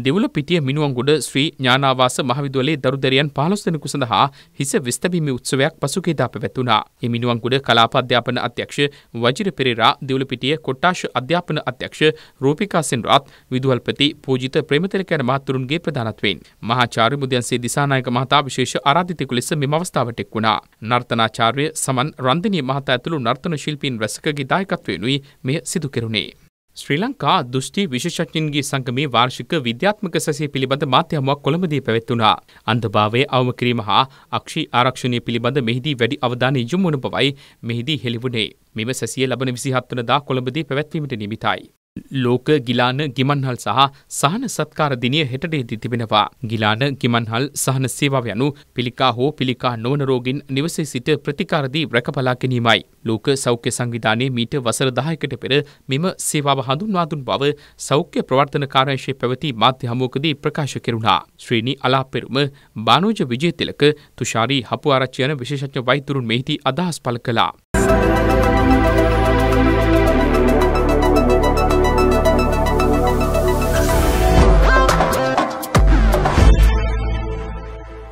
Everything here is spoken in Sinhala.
දෙවුල පිටිය මිනුවන්ගොඩ ශ්‍රී ඥානාවාස මහවිදුවලේ දරුදරයන් පහළොස් දෙනෙකු සඳහා හිස විස්තබීමි උත්සවයක් පසුකීදා පැවැත්වුණා. ඒ මිනුවන්ගොඩ කලාප අධ්‍යාපන අධ්‍යක්ෂ වජිර පෙරේරා දෙවුල පිටිය කොට්ටාශ අධ්‍යාපන අධ්‍යක්ෂ රූපිකා සෙන්රාත් විදුහල්පති පූජිත ප්‍රේමතිලක යන මහතුරුන්ගේ ප්‍රධානත්වයෙන් මහාචාර්ය මුදියන්සේ දිසානායක මහතා විශේෂ ආරාධිතයෙකු ලෙස මෙම අවස්ථාවට එක් වුණා. නර්තනාචාර්ය සමන් රන්දිනී මහතා ඇතුළු නර්තන ශිල්පීන් රැසකගේ දායකත්වයෙනුයි මෙය සිදු කෙරුණේ. ශ්‍රී ලංකා දෘෂ්ටි විශේෂඥන්ගේ සංගමේ වාර්ෂික විද්‍යාත්මක සැසිය පිළිබඳ මාධ්‍යමක් කොළඹදී පැවැත්වුණා. අන්ධභාවය අවම කිරීම හා අක්ෂි ආරක්ෂණය පිළිබඳ මෙහිදී වැඩි අවධානය යොමු වන බවයි මෙහිදී හෙළිවුණේ. මෙම සැසිය ලබන 27 වෙනිදා කොළඹදී පැවැත්වීමට නිමිතයි. ලෝක ගිලාන ගිමන්හල් සහ සහන සත්කාර දිනය හෙටටේදී තිබෙනවා. ගිලාන ගිමන්හල් සහන සේවාව යනු පිළිකා හෝ පිළිකා නොවන රෝගින් නිවසේ සිට ප්‍රතිකාරදී රැකබලා ගැනීමයි. ලෝක සෞඛ්‍ය සංවිධානයේ මීට වසර 10කට පෙර මෙම සේවාව හඳුන්වා දුන් බව සෞඛ්‍ය ප්‍රවර්ධන කාර්යාංශයේ පැවති මාධ්‍ය හමුවකදී ප්‍රකාශ කෙරුණා. ශ්‍රීනි අලාපෙරුම, බානෝජ විජේතිලක, තුෂාරි හපුආරච්චි යන විශේෂඥ වෛද්‍යවරුන් මෙහිදී අදහස් පළ කළා.